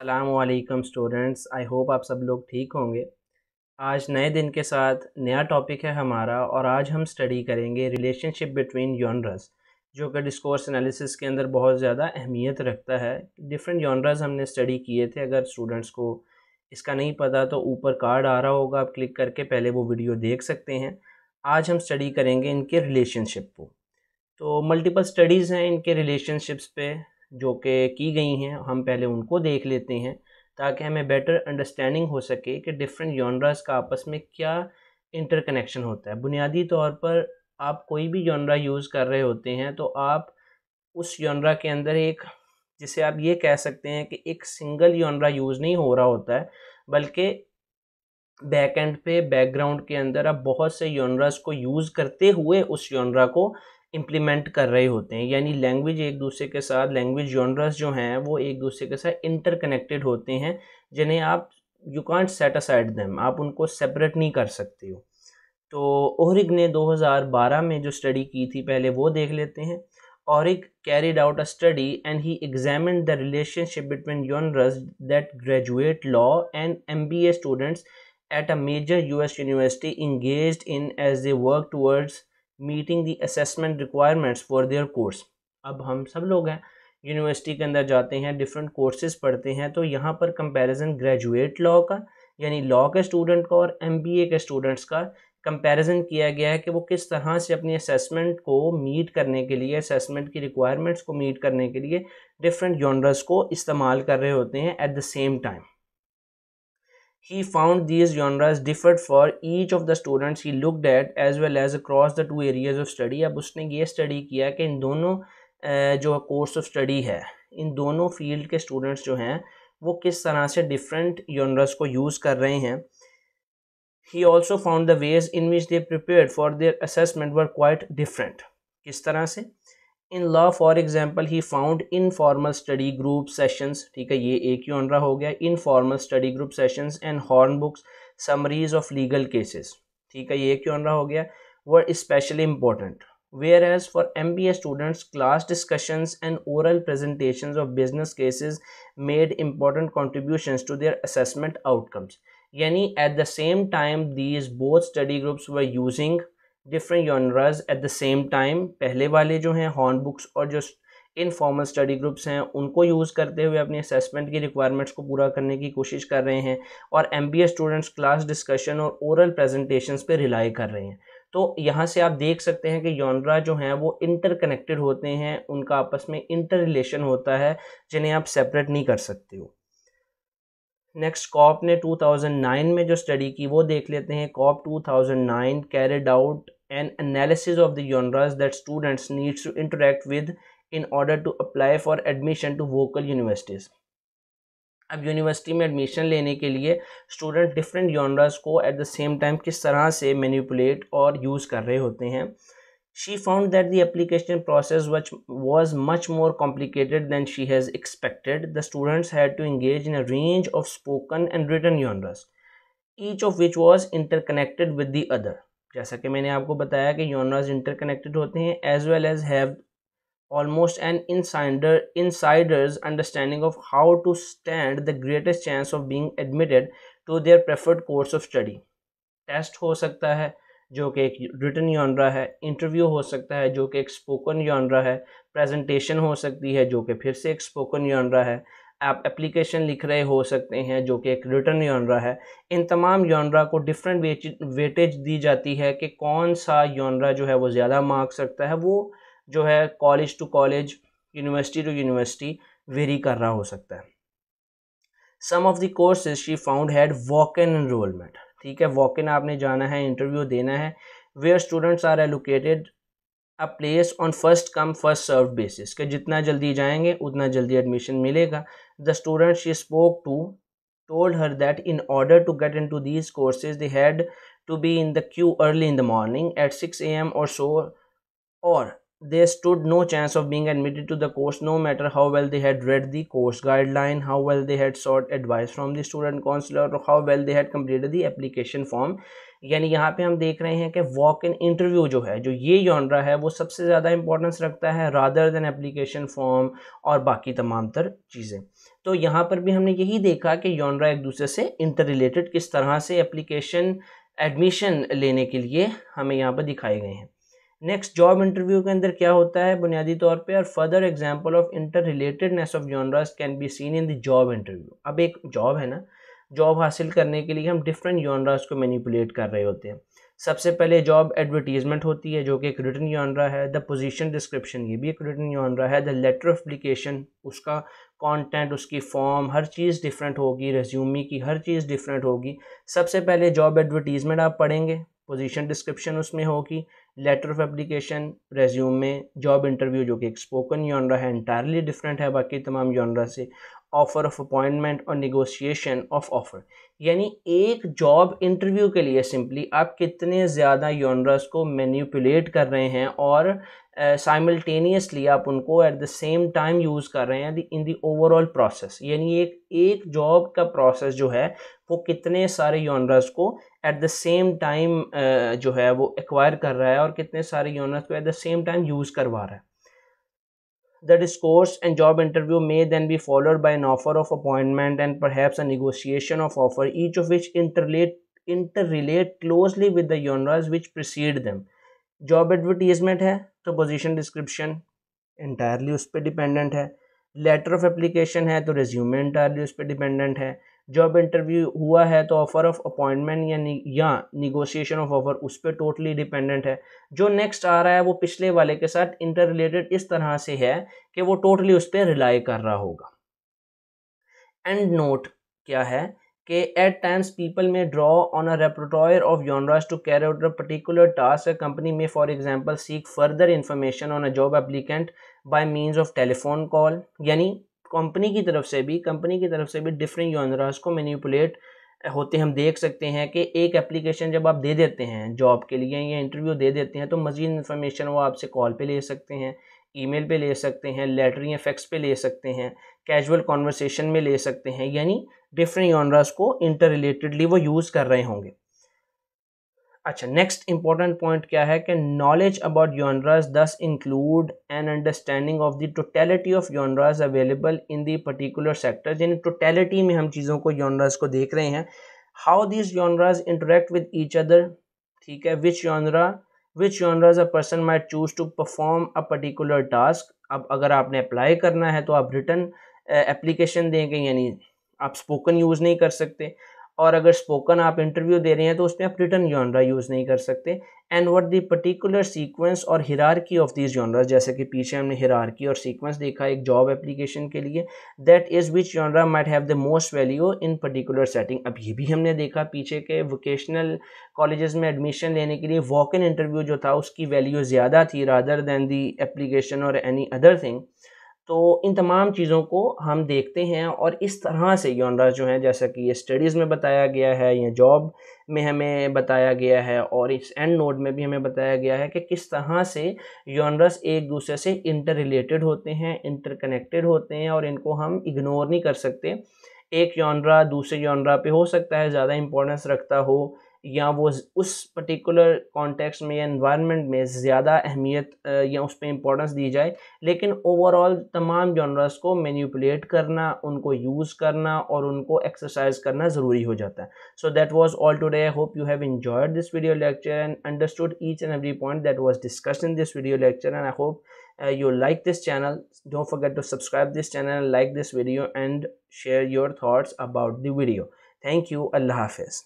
अल्लाम students I hope आप सब लोग ठीक होंगे आज नए दिन के साथ नया टॉपिक है हमारा और आज हम स्टडी करेंगे रिलेशनशिप बिटवीन जॉनरस जो कि डिस्कोर्स एनालिसिस के अंदर बहुत ज़्यादा अहमियत रखता है डिफरेंट जॉनरस हमने स्टडी किए थे अगर स्टूडेंट्स को इसका नहीं पता तो ऊपर कार्ड आ रहा होगा आप क्लिक करके पहले वो वीडियो देख सकते हैं आज हम स्टडी करेंगे इनके रिलेशनशिप को तो मल्टीपल स्टडीज़ हैं इनके रिलेशनशिप्स पे जो कि की गई हैं हम पहले उनको देख लेते हैं ताकि हमें बेटर अंडरस्टैंडिंग हो सके कि डिफरेंट जॉनराज का आपस में क्या इंटर कनेक्शन होता है बुनियादी तौर पर आप कोई भी जॉनरा यूज़ कर रहे होते हैं तो आप उस जॉनरा के अंदर एक जिसे आप ये कह सकते हैं कि एक सिंगल जॉनरा यूज़ नहीं हो रहा होता है बल्कि बैक एंड पे बैकग्राउंड के अंदर आप बहुत से योनरास को यूज़ करते हुए उस योनरा को इम्प्लीमेंट कर रहे होते हैं यानी लैंग्वेज एक दूसरे के साथ लैंग्वेज जॉनरस जो हैं वो एक दूसरे के साथ इंटरकनेक्टेड होते हैं जिन्हें आप यू कॉन्ट सेटिसाइड दैम आप उनको सेपरेट नहीं कर सकते हो तो ओहरिग ने 2012 में जो स्टडी की थी पहले वो देख लेते हैं ओहरिग carried out a study and he examined the relationship between genres that graduate law and M B A students at a major U S university engage in as they work towards meeting the assessment requirements for their course अब हम सब लोग हैं university के अंदर जाते हैं different courses पढ़ते हैं तो यहाँ पर कंपैरिजन ग्रेजुएट लॉ का यानी लॉ के स्टूडेंट का और एम के स्टूडेंट्स का कंपैरिजन किया गया है कि वो किस तरह से अपनी असेसमेंट को मीट करने के लिए असेसमेंट की रिक्वायरमेंट्स को मीट करने के लिए डिफरेंट जॉनरस को इस्तेमाल कर रहे होते हैं at the same time He found these genres differed for each of the students he looked at as well as across the two areas of study. अब उसने ये study किया कि इन दोनों जो कोर्स ऑफ स्टडी है इन दोनों फील्ड के स्टूडेंट्स जो हैं वो किस तरह से डिफरेंट यूनरस को यूज़ कर रहे हैं he also found the ways in which they prepare for their assessment were quite different किस तरह से in law for example he found informal study group sessions ठीक है ये एक ही ऑनरा हो गया informal study group sessions and horn books summaries of legal cases ठीक है ये एक ही ऑनरा हो गया were specially important whereas for M B A students class discussions and oral presentation of business cases made important contribution to their assessment outcomes यानी at the same time these both study groups were using different genres at the same time पहले वाले जो हैं horn books और जो informal study groups हैं उनको use करते हुए अपनी असेसमेंट की रिक्वायरमेंट्स को पूरा करने की कोशिश कर रहे हैं और एम स्टूडेंट्स क्लास डिस्कशन और ओरल प्रेजेंटेशंस पे रिलाई कर रहे हैं तो यहाँ से आप देख सकते हैं कि योनरा जो हैं वो इंटरकनेक्टेड होते हैं उनका आपस में इंटर रिलेशन होता है जिन्हें आप सेपरेट नहीं कर सकते हो नेक्स्ट कॉप ने 2009 में जो स्टडी की वो देख लेते हैं कॉप 2009 carried out an analysis of the genres that students needs to interact with in order to apply for admission to vocal universities अब यूनिवर्सिटी में एडमिशन लेने के लिए स्टूडेंट डिफरेंट जॉनरास को एट द सेम टाइम किस तरह से manipulate और यूज़ कर रहे होते हैं she found that the application process which was much more complicated than she has expected the students had to engage in a range of spoken and written genres each of which was interconnected with the other जैसा कि मैंने आपको बताया कि योनराज interconnected होते हैं as well as have almost an insider insiders understanding of how to stand the greatest chance of being admitted to their preferred course of study test हो सकता है जो कि एक रिटर्न योनरा है इंटरव्यू हो सकता है जो कि एक स्पोकन योनरा है प्रेजेंटेशन हो सकती है जो कि फिर से एक स्पोकन योनरा है आप एप्लीकेशन लिख रहे हो सकते हैं जो कि एक रिटर्न योनरा है इन तमाम योनरा को डिफरेंट वेटेज दी जाती है कि कौन सा योनरा जो है वो ज़्यादा मार्क्स रखता है वो जो है college to college university to university vary कर रहा हो सकता है some of the courses she found had walk in enrolment ठीक है वॉक इन आपने जाना है इंटरव्यू देना है where students are allocated a place on first come first serve basis के जितना जल्दी जाएंगे उतना जल्दी एडमिशन मिलेगा the student she spoke to told her that in order to get into these courses they had to be in the queue early in the morning at 6 a.m. or so or they stood no chance of being admitted to the course no matter how well they had read the course guideline how well they had sought advice from the student counselor or how well they had completed the application form यानी यहाँ पे हम देख रहे हैं कि walk in interview जो है जो ये जॉनरा है वो सबसे ज़्यादा इंपॉर्टेंस रखता है रादर देन एप्लीकेशन फॉर्म और बाकी तमाम तर चीज़ें तो यहाँ पर भी हमने यही देखा कि जॉनरा एक दूसरे से इंटर रिलेटेड किस तरह से एप्लीकेशन एडमिशन लेने के लिए हमें यहाँ पर दिखाए गए हैं नेक्स्ट जॉब इंटरव्यू के अंदर क्या होता है बुनियादी तौर पे और further example of interrelatedness of genres can be seen in the job interview अब एक जॉब है ना जॉब हासिल करने के लिए हम डिफरेंट जॉनराज को मैनिपुलेट कर रहे होते हैं सबसे पहले जॉब एडवर्टीजमेंट होती है जो कि एक रिटर्न जॉनरा है द पोजिशन डिस्क्रिप्शन ये भी एक रिटर्न जॉनरा है द लेटर ऑफ अप्लीकेशन उसका कंटेंट उसकी फॉर्म हर चीज़ डिफरेंट होगी रेज्यूमी की हर चीज़ डिफरेंट होगी सबसे पहले जॉब एडवर्टीजमेंट आप पढ़ेंगे पोजीशन डिस्क्रिप्शन उसमें होगी letter of application resume job interview जो कि एक स्पोकन योनरा है इंटायरली डिफरेंट है बाकी तमाम योनरा से ऑफ़र ऑफ अपॉइंटमेंट और निगोशिएशन ऑफ ऑफ़र यानी एक जॉब इंटरव्यू के लिए सिंपली आप कितने ज़्यादा योनरस को मैन्यूपुलेट कर रहे हैं और साइमल्टेनियसली uh, आप उनको at the same time use कर रहे हैं इन दी ओवरऑल प्रोसेस यानी एक एक जॉब का प्रोसेस जो है वो कितने सारे योनरस को एट द सेम टाइम जो है वो एक्वायर कर रहा है और कितने सारे योनरस को at the same time use करवा रहा है the discourse and job interview may then be followed by an offer of appointment and perhaps a negotiation of offer, each of which interrelate, interrelate closely with the genres which precede them. Job advertisement है तो position description entirely उस dependent dependent है Letter of application है तो resume entirely उस पर है job interview हुआ है तो ऑफर ऑफ अपॉइंटमेंट या नि, या निगोशिएशन ऑफ ऑफर उस पर टोटली डिपेंडेंट है जो नेक्स्ट आ रहा है वो पिछले वाले के साथ इंटर रिलेटेड इस तरह से है कि वो टोटली उस पर रिलाई कर रहा होगा एंड नोट क्या है कि at times people may draw on a repertoire of genres to carry out a particular task company may for example seek further information on a job applicant by means of telephone call यानी company की तरफ से भी company की तरफ से भी different genres को मैनिपुलेट होते हम देख सकते हैं कि एक एप्लीकेशन जब आप दे देते हैं जॉब के लिए या इंटरव्यू दे देते हैं तो मज़ीद इन्फॉर्मेशन वो आपसे कॉल पे ले सकते हैं ईमेल पे ले सकते हैं लेटर या फैक्स पे ले सकते हैं कैजुअल कॉन्वर्सेशन में ले सकते हैं यानी डिफरेंट जॉनरास को इंटर रिलेटेडली वो यूज़ कर रहे होंगे अच्छा नेक्स्ट इंपॉर्टेंट पॉइंट क्या है कि knowledge about genres thus include an understanding of the totality of genres available in the particular sector यानी टोटेलिटी में हम चीज़ों को योनराज को देख रहे हैं how this genres interact with each other ठीक है which genre which genres a person may choose to perform a particular task अब अगर आपने अप्लाई करना है तो आप रिटर्न एप्लीकेशन देंगे यानी आप स्पोकन यूज़ नहीं कर सकते और अगर स्पोकन आप इंटरव्यू दे रहे हैं तो उसमें आप रिटर्न जॉनरा यूज़ नहीं कर सकते and what the particular sequence और हिरारकी ऑफ दीज जॉनरा जैसे कि पीछे हमने हिरारकी और सीक्वेंस देखा एक जॉब एप्लीकेशन के लिए that is which genre might have the most value in particular setting अब ये भी हमने देखा पीछे के वोकेशनल कॉलेजेस में एडमिशन लेने के लिए वॉक इन इंटरव्यू जो था उसकी वैल्यू ज़्यादा थी रादर दैन दी एप्लीकेशन और एनी अदर थिंग तो इन तमाम चीज़ों को हम देखते हैं और इस तरह से जॉनराज जो हैं जैसा कि ये स्टडीज़ में बताया गया है या जॉब में हमें बताया गया है और इस एंड नोड में भी हमें बताया गया है कि किस तरह से योनरस एक दूसरे से इंटर रिलेटेड होते हैं इंटर कनेक्टेड होते हैं और इनको हम इग्नोर नहीं कर सकते एक जॉनरा दूसरे जॉनरा पे हो सकता है ज़्यादा इंपॉर्टेंस रखता हो या वो उस पर्टिकुलर कॉन्टेक्स्ट में या इन्वायरमेंट में ज़्यादा अहमियत या उस पर इम्पोर्टेंस दी जाए लेकिन ओवरऑल तमाम जानवरस को मैन्यूपलेट करना उनको यूज़ करना और उनको एक्सरसाइज करना ज़रूरी हो जाता है so that was all today I hope you have enjoyed this video lecture and understood each and every point that was discuss in this video lecture and I hope you like this channel don't forget to subscribe this channel like this video and share your thoughts about the video thank you अल्लाह हाफिज़